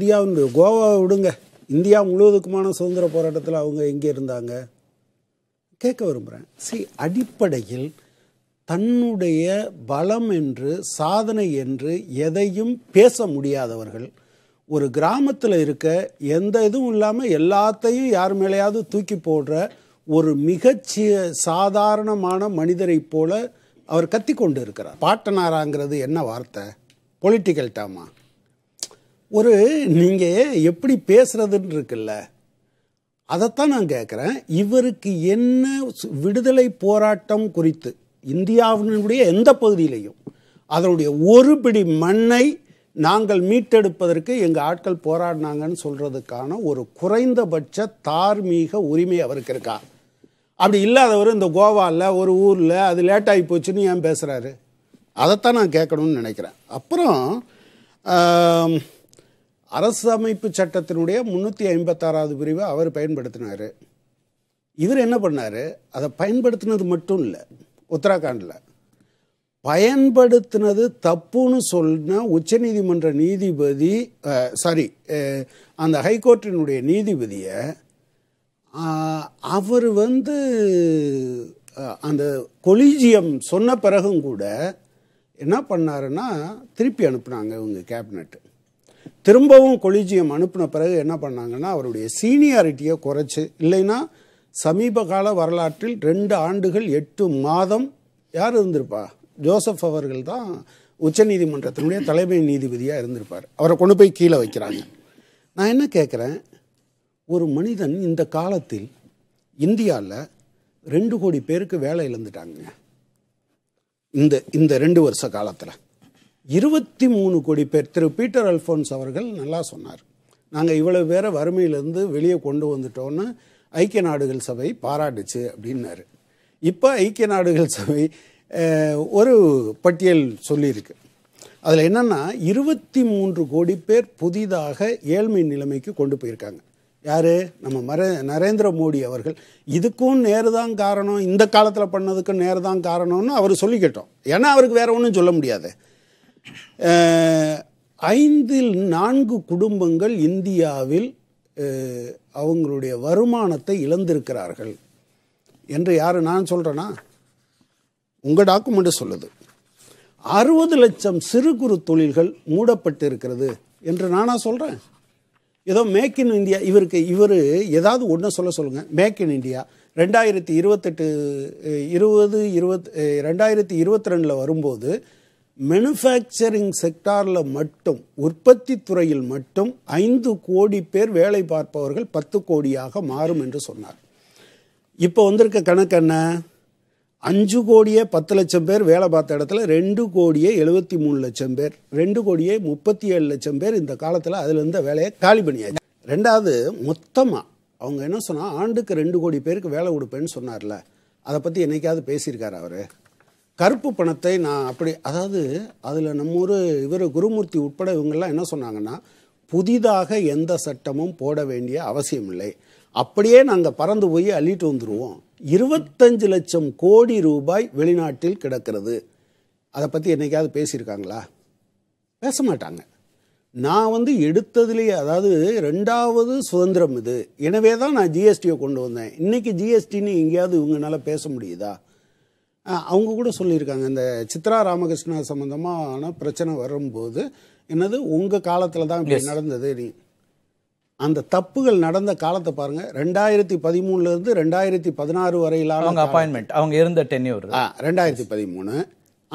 India வந்து கோவாவை விடுங்க India முழுவதுக்குமான சுதந்திர போராட்டத்தில் அவங்க எங்கே இருந்தாங்க கேட்க விரும்புகிறேன் சி அடிப்படையில் தன்னுடைய பலம் என்று சாதனை என்று எதையும் பேச முடியாதவர்கள் ஒரு கிராமத்தில் இருக்க எந்த இதுவும் இல்லாமல் எல்லாத்தையும் யார் மேலேயாவது தூக்கி போடுற ஒரு மிகச்சிய சாதாரணமான மனிதரை போல அவர் கத்தி கொண்டு இருக்கிறார் பாட்டனாராங்கிறது என்ன வார்த்தை பொலிட்டிக்கல் டேமா ஒரு நீங்கள் எப்படி பேசுகிறதுன்னு இருக்குல்ல அதைத்தான் நான் கேட்குறேன் இவருக்கு என்ன விடுதலை போராட்டம் குறித்து இந்தியாவினுடைய எந்த பகுதியிலையும் அதனுடைய ஒரு பிடி மண்ணை நாங்கள் மீட்டெடுப்பதற்கு எங்கள் ஆட்கள் போராடினாங்கன்னு சொல்கிறதுக்கான ஒரு குறைந்தபட்ச தார்மீக உரிமை அவருக்கு இருக்கா அப்படி இல்லாதவர் இந்த கோவாவில் ஒரு ஊரில் அது லேட்டாகி போச்சுன்னு ஏன் பேசுகிறாரு அதைத்தான் நான் கேட்கணும்னு நினைக்கிறேன் அப்புறம் அரசமைப்பு சட்டத்தினுடைய முந்நூற்றி ஐம்பத்தாறாவது பிரிவை அவர் பயன்படுத்தினார் இவர் என்ன பண்ணார் அதை பயன்படுத்தினது மட்டும் இல்லை உத்தராகண்டில் பயன்படுத்தினது தப்புன்னு சொன்ன உச்சநீதிமன்ற நீதிபதி சாரி அந்த ஹைகோர்ட்டினுடைய நீதிபதியை அவர் வந்து அந்த கொலிஜியம் சொன்ன பிறகும் கூட என்ன பண்ணாருன்னா திருப்பி அனுப்புனாங்க இவங்க கேபினெட்டு திரும்பவும் கொலிஜியம் அனுப்பின பிறகு என்ன பண்ணாங்கன்னா அவருடைய சீனியாரிட்டியை குறைச்சி இல்லைன்னா சமீப கால வரலாற்றில் ரெண்டு ஆண்டுகள் எட்டு மாதம் யார் இருந்திருப்பா ஜோசப் அவர்கள் தான் உச்சநீதிமன்றத்தினுடைய தலைமை நீதிபதியாக இருந்திருப்பார் அவரை கொண்டு போய் கீழே வைக்கிறாங்க நான் என்ன கேட்குறேன் ஒரு மனிதன் இந்த காலத்தில் இந்தியாவில் ரெண்டு கோடி பேருக்கு வேலை இழந்துட்டாங்க இந்த இந்த ரெண்டு வருஷ காலத்தில் இருபத்தி மூணு கோடி பேர் திரு பீட்டர் அல்ஃபோன்ஸ் அவர்கள் நல்லா சொன்னார் நாங்கள் இவ்வளோ பேரை வறுமையிலேருந்து வெளியே கொண்டு வந்துட்டோன்னு ஐக்கிய நாடுகள் சபை பாராட்டுச்சு அப்படின்னாரு இப்போ ஐக்கிய நாடுகள் சபை ஒரு பட்டியல் சொல்லியிருக்கு அதில் என்னென்னா இருபத்தி மூன்று கோடி பேர் புதிதாக ஏழ்மை நிலைமைக்கு கொண்டு போயிருக்காங்க யார் நம்ம மர நரேந்திர மோடி அவர்கள் இதுக்கும் நேரு தான் காரணம் இந்த காலத்தில் பண்ணதுக்கும் நேரு தான் காரணம்னு அவர் சொல்லிக்கிட்டோம் ஏன்னா அவருக்கு வேறு ஒன்றும் சொல்ல முடியாது ஐந்தில் நான்கு குடும்பங்கள் இந்தியாவில் அவங்களுடைய வருமானத்தை இழந்திருக்கிறார்கள் என்று யார் நான் சொல்கிறேன்னா உங்கள் டாக்குமெண்ட் சொல்லுது அறுபது லட்சம் சிறு குறு தொழில்கள் மூடப்பட்டு இருக்கிறது என்று நானா சொல்கிறேன் ஏதோ மேக் இன் இந்தியா இவருக்கு இவர் ஏதாவது ஒன்று சொல்ல சொல்லுங்கள் மேக் இன் இந்தியா ரெண்டாயிரத்தி இருபத்தெட்டு இருபது இருபத் ரெண்டாயிரத்தி இருபத்தி ரெண்டில் வரும்போது மெனுஃபேக்சரிங் செக்டாரில் மட்டும் உற்பத்தி துறையில் மட்டும் ஐந்து கோடி பேர் வேலை பார்ப்பவர்கள் பத்து கோடியாக மாறும் என்று சொன்னார் இப்போ வந்திருக்க கணக்கு என்ன அஞ்சு கோடியே பத்து லட்சம் பேர் வேலை பார்த்த இடத்துல ரெண்டு கோடியே எழுபத்தி மூணு லட்சம் பேர் ரெண்டு கோடியே முப்பத்தி ஏழு லட்சம் பேர் இந்த காலத்தில் அதில் இருந்த வேலையை காலி பண்ணியாச்சு ரெண்டாவது மொத்தமாக அவங்க என்ன சொன்னால் ஆண்டுக்கு ரெண்டு கோடி பேருக்கு வேலை கொடுப்பேன்னு சொன்னார்ல அதை பற்றி என்னைக்காவது பேசியிருக்காரு அவர் கருப்பு பணத்தை நான் அப்படி அதாவது அதில் நம்ம ஒரு இவர் குருமூர்த்தி உட்பட இவங்கெல்லாம் என்ன சொன்னாங்கன்னா புதிதாக எந்த சட்டமும் போட வேண்டிய அவசியம் இல்லை அப்படியே நாங்கள் பறந்து போய் அள்ளிட்டு வந்துடுவோம் இருபத்தஞ்சு லட்சம் கோடி ரூபாய் வெளிநாட்டில் கிடக்கிறது அதை பற்றி என்னைக்காவது பேசியிருக்காங்களா பேச மாட்டாங்க நான் வந்து எடுத்ததுலேயே அதாவது ரெண்டாவது சுதந்திரம் இது எனவே தான் நான் ஜிஎஸ்டியை கொண்டு வந்தேன் இன்றைக்கி ஜிஎஸ்டின்னு எங்கேயாவது இவங்களால பேச முடியுதா அவங்க கூட சொல்லியிருக்காங்க இந்த சித்ரா ராமகிருஷ்ணா சம்மந்தமான பிரச்சனை வரும்போது என்னது உங்கள் காலத்தில் தான் இப்படி நடந்தது நீ அந்த தப்புகள் நடந்த காலத்தை பாருங்க ரெண்டாயிரத்தி இருந்து ரெண்டாயிரத்தி பதினாறு வரையிலான அவங்க அப்பாயின்மெண்ட் அவங்க இருந்த டென்யூர் ரெண்டாயிரத்தி பதிமூணு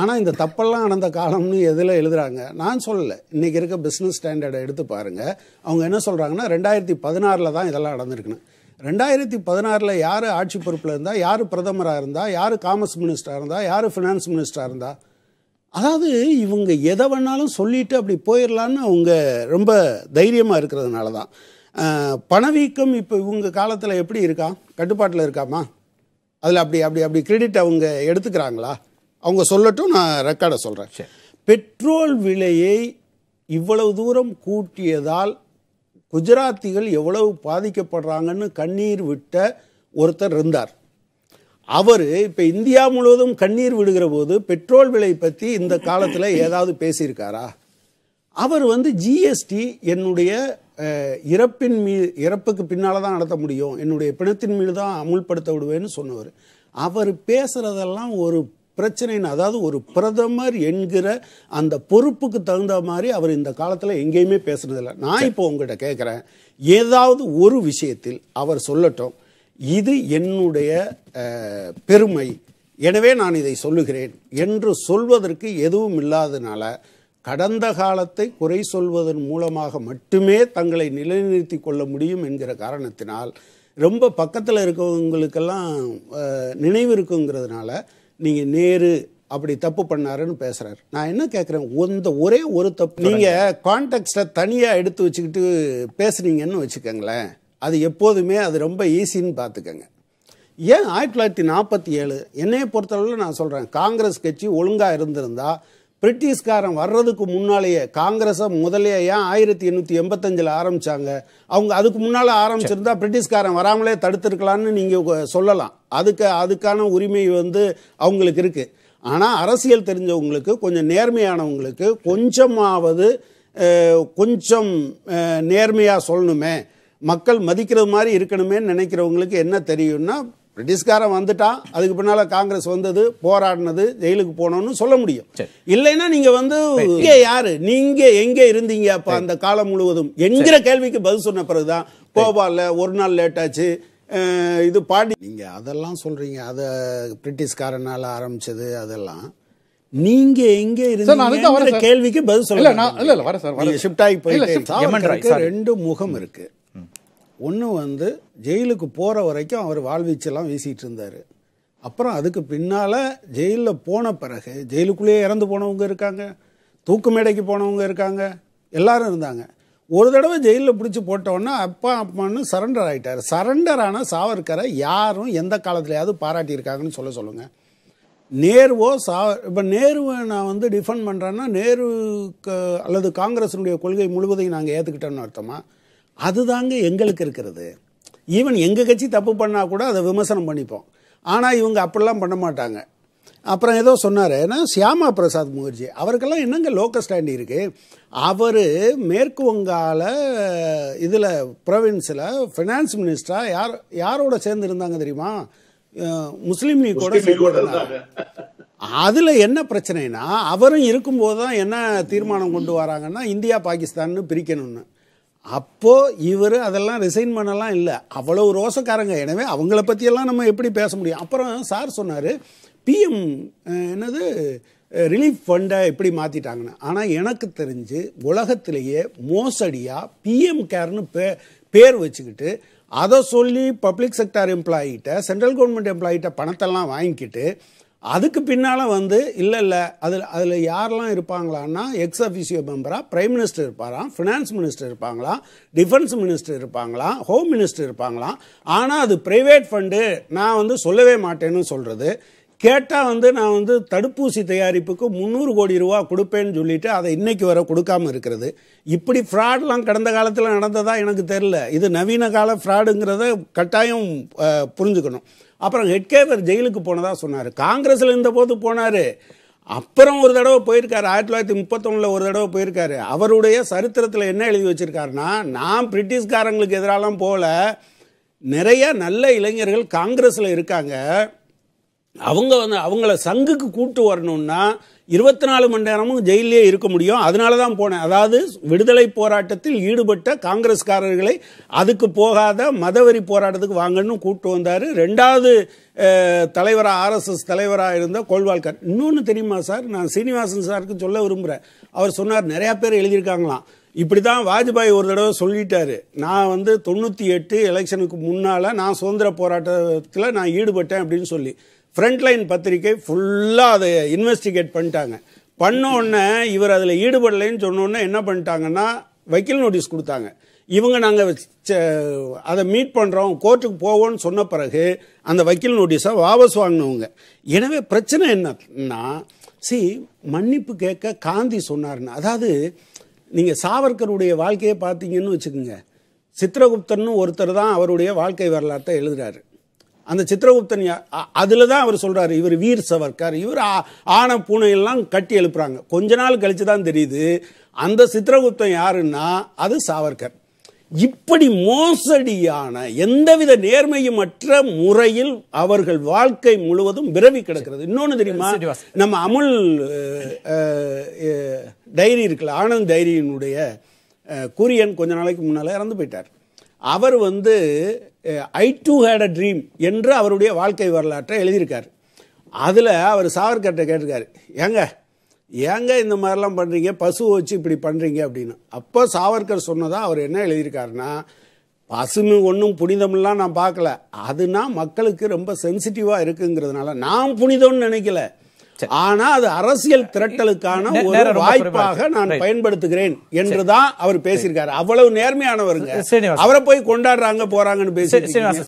ஆனால் இந்த தப்பெல்லாம் நடந்த காலம்னு எதில் எழுதுறாங்க நான் சொல்லலை இன்னைக்கு இருக்க பிஸ்னஸ் ஸ்டாண்டர்டை எடுத்து பாருங்கள் அவங்க என்ன சொல்கிறாங்கன்னா ரெண்டாயிரத்தி பதினாறில் தான் இதெல்லாம் நடந்திருக்குன்னு ரெண்டாயிரத்தி பதினாறில் யார் ஆட்சி பொறுப்பில் இருந்தால் யார் பிரதமராக இருந்தால் யார் காமர்ஸ் மினிஸ்டராக இருந்தால் யார் ஃபினான்ஸ் மினிஸ்டராக இருந்தால் அதாவது இவங்க எதை வேணாலும் சொல்லிட்டு அப்படி போயிடலான்னு அவங்க ரொம்ப தைரியமாக இருக்கிறதுனால தான் பணவீக்கம் இப்போ இவங்க காலத்தில் எப்படி இருக்கா கட்டுப்பாட்டில் இருக்காமா அதில் அப்படி அப்படி அப்படி கிரெடிட் அவங்க எடுத்துக்கிறாங்களா அவங்க சொல்லட்டும் நான் ரெக்கார்டை சொல்கிறேன் பெட்ரோல் விலையை இவ்வளவு தூரம் கூட்டியதால் குஜராத்திகள் எவ்வளவு பாதிக்கப்படுறாங்கன்னு கண்ணீர் விட்ட ஒருத்தர் இருந்தார் அவர் இப்போ இந்தியா முழுவதும் கண்ணீர் விடுகிற போது பெட்ரோல் விலை பற்றி இந்த காலத்தில் ஏதாவது பேசியிருக்காரா அவர் வந்து ஜிஎஸ்டி என்னுடைய இறப்பின் மீ இறப்புக்கு பின்னால் தான் நடத்த முடியும் என்னுடைய பிணத்தின் மீது தான் அமுல்படுத்த விடுவேன்னு சொன்னவர் அவர் பேசுகிறதெல்லாம் ஒரு பிரச்சனைன்னு அதாவது ஒரு பிரதமர் என்கிற அந்த பொறுப்புக்கு தகுந்த மாதிரி அவர் இந்த காலத்தில் எங்கேயுமே பேசுனதில்லை நான் இப்போ உங்கள்கிட்ட கேட்குறேன் ஏதாவது ஒரு விஷயத்தில் அவர் சொல்லட்டும் இது என்னுடைய பெருமை எனவே நான் இதை சொல்லுகிறேன் என்று சொல்வதற்கு எதுவும் இல்லாதனால கடந்த காலத்தை குறை சொல்வதன் மூலமாக மட்டுமே தங்களை நிலைநிறுத்தி கொள்ள முடியும் என்கிற காரணத்தினால் ரொம்ப பக்கத்தில் இருக்கவங்களுக்கெல்லாம் நினைவு இருக்குங்கிறதுனால நீங்கள் நேரு அப்படி தப்பு பண்ணாருன்னு பேசுகிறாரு நான் என்ன கேட்குறேன் இந்த ஒரே ஒரு தப்பு நீங்கள் கான்டெக்ட்டை தனியாக எடுத்து வச்சுக்கிட்டு பேசுனீங்கன்னு வச்சுக்கோங்களேன் அது எப்போதுமே அது ரொம்ப ஈஸின்னு பார்த்துக்கங்க ஏன் ஆயிரத்தி தொள்ளாயிரத்தி நாற்பத்தி ஏழு என்னையை பொறுத்தளவில் நான் சொல்கிறேன் காங்கிரஸ் கட்சி ஒழுங்காக இருந்திருந்தால் பிரிட்டிஷ்காரன் வர்றதுக்கு முன்னாலேயே காங்கிரஸை முதலே ஏன் ஆயிரத்தி எண்ணூற்றி எண்பத்தஞ்சில் ஆரம்பித்தாங்க அவங்க அதுக்கு முன்னால் ஆரம்பிச்சிருந்தா பிரிட்டிஷ்காரன் வராமலே தடுத்துருக்கலான்னு நீங்கள் சொல்லலாம் அதுக்கு அதுக்கான உரிமை வந்து அவங்களுக்கு இருக்குது ஆனால் அரசியல் தெரிஞ்சவங்களுக்கு கொஞ்சம் நேர்மையானவங்களுக்கு கொஞ்சமாவது கொஞ்சம் நேர்மையாக சொல்லணுமே மக்கள் மதிக்கிறது மாதிரி இருக்கணுமே நினைக்கிறவங்களுக்கு என்ன தெரியும்னா பிரிட்டிஷ்காரன் வந்துட்டான் அதுக்கு பின்னால் காங்கிரஸ் வந்தது போராடினது ஜெயிலுக்கு போனோம்னு சொல்ல முடியும் இல்லைன்னா நீங்க வந்து இங்கே யாரு நீங்க எங்கே இருந்தீங்க அப்ப அந்த காலம் முழுவதும் என்கிற கேள்விக்கு பதில் சொன்ன பிறகுதான் கோபாலில் ஒரு நாள் லேட் ஆச்சு இது பாடி நீங்க அதெல்லாம் சொல்றீங்க அதை பிரிட்டிஷ்காரனால் ஆரம்பிச்சது அதெல்லாம் நீங்க எங்க இருந்தீங்க கேள்விக்கு பதில் சொல்லல ஆகி போயிட்டு ரெண்டு முகம் இருக்கு ஒன்று வந்து ஜெயிலுக்கு போகிற வரைக்கும் அவர் வாழ்வீச்செல்லாம் வீசிகிட்டு இருந்தார் அப்புறம் அதுக்கு பின்னால் ஜெயிலில் போன பிறகு ஜெயிலுக்குள்ளேயே இறந்து போனவங்க இருக்காங்க தூக்கு மேடைக்கு போனவங்க இருக்காங்க எல்லாரும் இருந்தாங்க ஒரு தடவை ஜெயிலில் பிடிச்சி போட்டோன்னா அப்பா அப்பான்னு சரண்டர் ஆகிட்டார் சரண்டர் ஆனால் சாவர்கரை யாரும் எந்த காலத்துலையாவது பாராட்டியிருக்காங்கன்னு சொல்ல சொல்லுங்கள் நேருவோ சா இப்போ நேருவை நான் வந்து டிஃபெண்ட் பண்ணுறேன்னா நேருக்கு அல்லது காங்கிரஸினுடைய கொள்கை முழுவதையும் நாங்கள் ஏற்றுக்கிட்டோன்னு அர்த்தமாக அதுதாங்க எங்களுக்கு இருக்கிறது ஈவன் எங்கள் கட்சி தப்பு பண்ணால் கூட அதை விமர்சனம் பண்ணிப்போம் ஆனால் இவங்க அப்படிலாம் பண்ண மாட்டாங்க அப்புறம் ஏதோ சொன்னார் ஏன்னா சியாமா பிரசாத் முகர்ஜி அவருக்கெல்லாம் என்னங்க லோக்கல் ஸ்டாண்ட் இருக்குது அவர் மேற்கு வங்கால இதில் ப்ரொவின்ஸில் ஃபினான்ஸ் மினிஸ்டராக யார் யாரோட சேர்ந்து இருந்தாங்க தெரியுமா முஸ்லீம் லீக் கூட அதில் என்ன பிரச்சனைனா அவரும் இருக்கும்போது தான் என்ன தீர்மானம் கொண்டு வராங்கன்னா இந்தியா பாகிஸ்தான்னு பிரிக்கணும்னு அப்போது இவர் அதெல்லாம் ரிசைன் பண்ணலாம் இல்லை அவ்வளோ ரோசக்காரங்க எனவே அவங்கள பற்றியெல்லாம் நம்ம எப்படி பேச முடியும் அப்புறம் சார் சொன்னார் பிஎம் என்னது ரிலீஃப் ஃபண்டை எப்படி மாற்றிட்டாங்கன்னு ஆனால் எனக்கு தெரிஞ்சு உலகத்திலேயே மோசடியாக பிஎம் கேர்னு பே பேர் வச்சுக்கிட்டு அதை சொல்லி பப்ளிக் செக்டார் எம்ப்ளாயிட்ட சென்ட்ரல் கவர்மெண்ட் எம்ப்ளாயிட்ட பணத்தெல்லாம் வாங்கிக்கிட்டு அதுக்கு பின்னால் வந்து இல்லை இல்லை அதில் அதில் யாரெல்லாம் இருப்பாங்களான்னா எக்ஸ் அஃபிஷியோ மெம்பராக பிரைம் மினிஸ்டர் இருப்பாராம் ஃபினான்ஸ் மினிஸ்டர் இருப்பாங்களாம் டிஃபென்ஸ் மினிஸ்டர் இருப்பாங்களாம் ஹோம் மினிஸ்டர் இருப்பாங்களாம் ஆனால் அது ப்ரைவேட் ஃபண்டு நான் வந்து சொல்லவே மாட்டேன்னு சொல்கிறது கேட்டால் வந்து நான் வந்து தடுப்பூசி தயாரிப்புக்கு முந்நூறு கோடி ரூபா கொடுப்பேன்னு சொல்லிட்டு அதை இன்னைக்கு வர கொடுக்காமல் இருக்கிறது இப்படி ஃப்ராட்லாம் கடந்த காலத்தில் நடந்ததா எனக்கு தெரில இது நவீன கால ஃப்ராடுங்கிறத கட்டாயம் புரிஞ்சுக்கணும் அப்புறம் ஹெட்கேவர் ஜெயிலுக்கு போனதாக சொன்னார் காங்கிரஸில் இருந்தபோது போனார் அப்புறம் ஒரு தடவை போயிருக்காரு ஆயிரத்தி தொள்ளாயிரத்தி முப்பத்தொன்னில் ஒரு தடவை போயிருக்காரு அவருடைய சரித்திரத்தில் என்ன எழுதி வச்சுருக்காருன்னா நான் பிரிட்டிஷ்காரங்களுக்கு எதிராலாம் போல நிறைய நல்ல இளைஞர்கள் காங்கிரஸில் இருக்காங்க அவங்க வந்து அவங்கள சங்குக்கு கூப்பிட்டு வரணும்னா இருபத்தி நாலு மணி நேரமும் ஜெயிலே இருக்க முடியும் அதனால தான் போனேன் அதாவது விடுதலை போராட்டத்தில் ஈடுபட்ட காங்கிரஸ்காரர்களை அதுக்கு போகாத மதவெறி போராட்டத்துக்கு வாங்கன்னு கூப்பிட்டு வந்தார் ரெண்டாவது தலைவராக ஆர்எஸ்எஸ் தலைவராக இருந்த கோல்வால்கர் இன்னொன்று தெரியுமா சார் நான் சீனிவாசன் சாருக்கு சொல்ல விரும்புகிறேன் அவர் சொன்னார் நிறையா பேர் எழுதியிருக்காங்களாம் இப்படி தான் வாஜ்பாய் ஒரு தடவை சொல்லிட்டார் நான் வந்து தொண்ணூற்றி எட்டு எலெக்ஷனுக்கு முன்னால் நான் சுதந்திர போராட்டத்தில் நான் ஈடுபட்டேன் அப்படின்னு சொல்லி ஃப்ரண்ட்லைன் பத்திரிக்கை ஃபுல்லாக அதை இன்வெஸ்டிகேட் பண்ணிட்டாங்க பண்ணோடனே இவர் அதில் ஈடுபடலைன்னு சொன்னோன்னே என்ன பண்ணிட்டாங்கன்னா வக்கீல் நோட்டீஸ் கொடுத்தாங்க இவங்க நாங்கள் அதை மீட் பண்ணுறோம் கோர்ட்டுக்கு போவோம்னு சொன்ன பிறகு அந்த வக்கீல் நோட்டீஸை வாபஸ் வாங்கினவங்க எனவே பிரச்சனை என்னன்னா சி மன்னிப்பு கேட்க காந்தி சொன்னார்னு அதாவது நீங்கள் சாவர்கருடைய வாழ்க்கையை பார்த்தீங்கன்னு வச்சுக்கோங்க சித்திரகுப்தன் ஒருத்தர் தான் அவருடைய வாழ்க்கை வரலாற்றை எழுதுகிறாரு அந்த சித்திரகுப்தன் அதில் தான் அவர் சொல்கிறாரு இவர் வீர் சவர்கர் இவர் ஆன பூனையெல்லாம் கட்டி எழுப்புறாங்க கொஞ்ச நாள் கழித்து தான் தெரியுது அந்த சித்திரகுப்தன் யாருன்னா அது சாவர்கர் இப்படி மோசடியான எந்தவித நேர்மையும் அற்ற முறையில் அவர்கள் வாழ்க்கை முழுவதும் விரவி கிடக்கிறது இன்னொன்று தெரியுமா நம்ம அமுல் டைரி இருக்குல்ல ஆனந்த் டைரியினுடைய குரியன் கொஞ்ச நாளைக்கு முன்னால் இறந்து போயிட்டார் அவர் வந்து I too had a dream என்று அவருடைய வாழ்க்கை வரலாற்றை எழுதியிருக்கார் அதில் அவர் சாவர்கர்கிட்ட கேட்டிருக்கார் ஏங்க ஏங்க இந்த மாதிரிலாம் பண்ணுறீங்க பசுவை வச்சு இப்படி பண்ணுறீங்க அப்படின்னு அப்போ சாவர்கர் சொன்னதாக அவர் என்ன எழுதியிருக்காருன்னா பசுன்னு ஒன்றும் புனிதம்லாம் நான் பார்க்கல அதுனா மக்களுக்கு ரொம்ப சென்சிட்டிவாக இருக்குங்கிறதுனால நான் புனிதம்னு நினைக்கல ஆனா அது அரசியல் திரட்டலுக்கான ஒரு வாய்ப்பாக நான் பயன்படுத்துகிறேன் என்றுதான் அவர் பேசியிருக்காரு அவ்வளவு நேர்மையானவருங்க அவரை போய் கொண்டாடுறாங்க போறாங்கன்னு பேசி